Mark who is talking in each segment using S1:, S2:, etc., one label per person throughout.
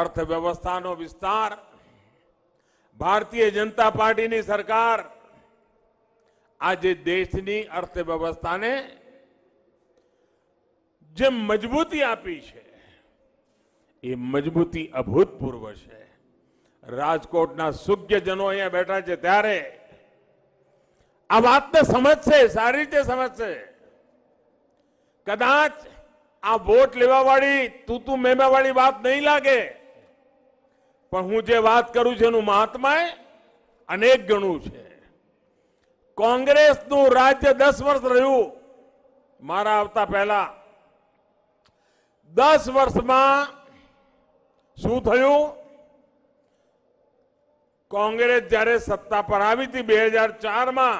S1: અર્થવ્યવસ્થાનો વિસ્તાર ભારતીય જનતા પાર્ટીની સરકાર આજે દેશની અર્થવ્યવસ્થાને જે મજબૂતી આપી છે એ મજબૂતી અભૂતપૂર્વ છે રાજકોટના સુજ્ઞજનો અહીંયા બેઠા છે ત્યારે આ વાતને સમજશે સારી રીતે સમજશે કદાચ આ વોટ લેવાવાળી તૂતુ મેમેવાળી વાત નહીં લાગે પણ હું જે વાત કરું છું એનું મહાત્માએ અનેક ગણું છે કોંગ્રેસનું રાજ્ય દસ વર્ષ રહ્યું મારા આવતા પહેલા દસ વર્ષમાં શું થયું કોંગ્રેસ જ્યારે સત્તા પર આવી હતી બે હજાર ચારમાં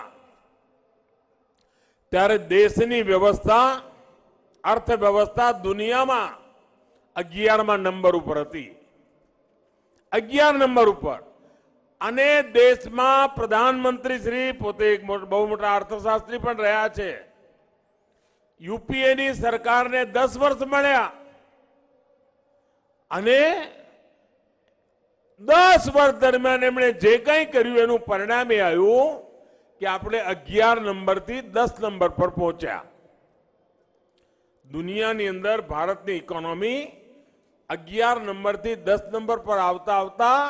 S1: ત્યારે દેશની વ્યવસ્થા અર્થવ્યવસ્થા દુનિયામાં અગિયારમાં નંબર ઉપર હતી અગિયાર નંબર ઉપર અને દેશમાં પ્રધાનમંત્રી શ્રી પોતે એક બહુ મોટા અર્થશાસ્ત્રી પણ રહ્યા છે યુપીએની સરકારને દસ વર્ષ મળ્યા અને દસ વર્ષ દરમિયાન એમણે જે કંઈ કર્યું એનું પરિણામ એ આવ્યું કે આપણે અગિયાર નંબરથી દસ નંબર પર પહોંચ્યા દુનિયાની અંદર ભારતની ઇકોનોમી અગિયાર નંબરથી દસ નંબર પર આવતા આવતા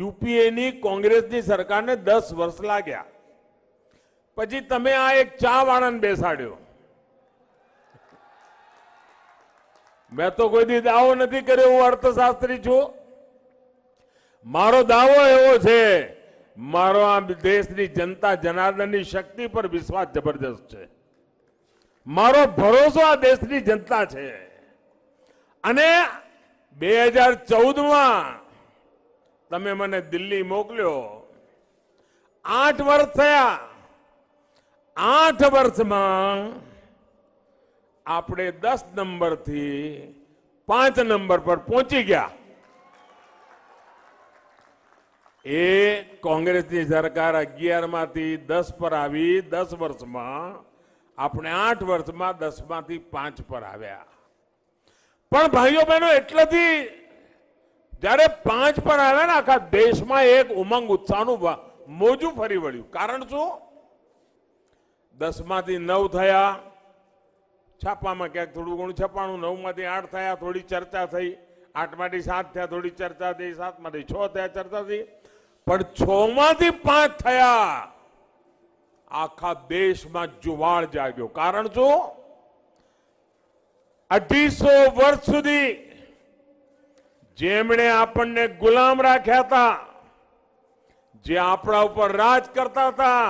S1: યુપીએની કોંગ્રેસની સરકારને દસ વર્ષ લાગ્યા પછી તમે આ એક ચા વાણંદ બેસાડ્યો મેં તો કોઈ દી દાવો નથી કર્યો હું અર્થશાસ્ત્રી છું મારો દાવો એવો છે મારો આ દેશની જનતા જનાર્દનની શક્તિ પર વિશ્વાસ જબરદસ્ત છે મારો ભરોસો આ દેશની જનતા છે અને બે હજાર ચૌદમાં તમે મને દિલ્હી મોકલ્યો આઠ વર્ષ થયા આઠ વર્ષમાં આપણે દસ નંબરથી પાંચ નંબર પર પહોંચી ગયા એ કોંગ્રેસની સરકાર અગિયારમાંથી દસ પર આવી દસ વર્ષમાં આપણે આઠ વર્ષમાં દસમાંથી પાંચ પર આવ્યા પણ ભાઈઓ બહેનો એટલેથી જયારે પાંચ પર આવ્યા ને આખા દેશમાં એક ઉમંગ ઉત્સાહનું મોજું ફરી વળ્યું કારણ શું દસમાંથી નવ થયા છાપામાં ક્યાંક થોડું ઘણું છપાણું નવમાંથી આઠ થયા થોડી ચર્ચા થઈ આઠમાંથી સાત થયા થોડી ચર્ચા થઈ સાતમાંથી છ થયા ચર્ચા થઈ પણ છમાંથી પાંચ થયા આખા દેશમાં જુવાળ જાગ્યો કારણ શું અઢીસો વર્ષ સુધી જેમણે આપણને ગુલામ રાખ્યા હતા જે આપણા ઉપર રાજ કરતા હતા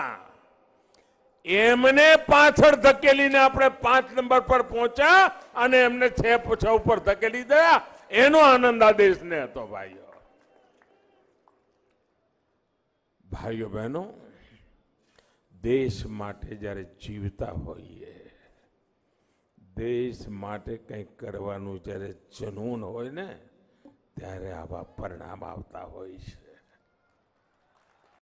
S1: એમને પાછળ ધકેલીને આપણે પાંચ નંબર પર પહોંચ્યા અને એમને છે છ ઉપર ધકેલી દયા એનો આનંદ આ દેશને હતો ભાઈઓ ભાઈઓ બહેનો દેશ માટે જ્યારે જીવતા હોઈએ દેશ માટે કંઈક કરવાનું જ્યારે જનૂન હોય ને ત્યારે આવા પરિણામ આવતા હોય છે